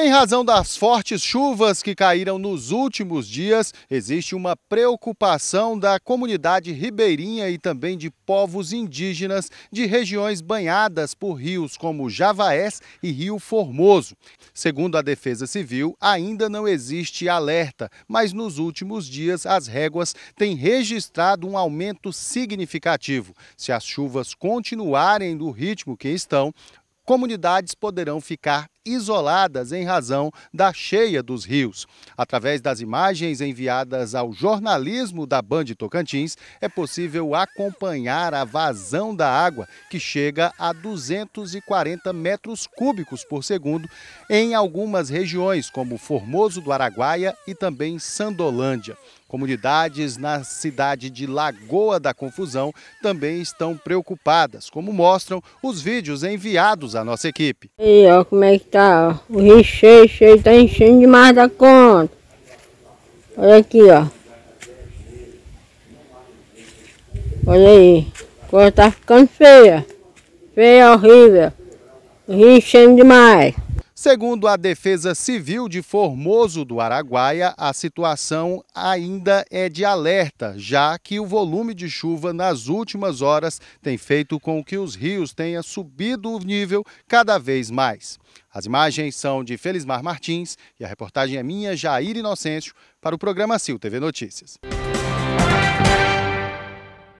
Em razão das fortes chuvas que caíram nos últimos dias, existe uma preocupação da comunidade ribeirinha e também de povos indígenas de regiões banhadas por rios como Javaés e Rio Formoso. Segundo a Defesa Civil, ainda não existe alerta, mas nos últimos dias as réguas têm registrado um aumento significativo. Se as chuvas continuarem do ritmo que estão, comunidades poderão ficar isoladas em razão da cheia dos rios. Através das imagens enviadas ao jornalismo da Band Tocantins, é possível acompanhar a vazão da água, que chega a 240 metros cúbicos por segundo, em algumas regiões, como Formoso do Araguaia e também Sandolândia. Comunidades na cidade de Lagoa da Confusão também estão preocupadas, como mostram os vídeos enviados à nossa equipe. E ó, como é que tá Tá, o rio cheio, cheio, tá enchendo demais da conta. Olha aqui, ó. Olha aí. A coisa tá ficando feia. Feia, horrível. O rio enchendo demais. Segundo a Defesa Civil de Formoso do Araguaia, a situação ainda é de alerta, já que o volume de chuva nas últimas horas tem feito com que os rios tenham subido o nível cada vez mais. As imagens são de Felismar Martins e a reportagem é minha, Jair Inocêncio, para o programa CIL TV Notícias.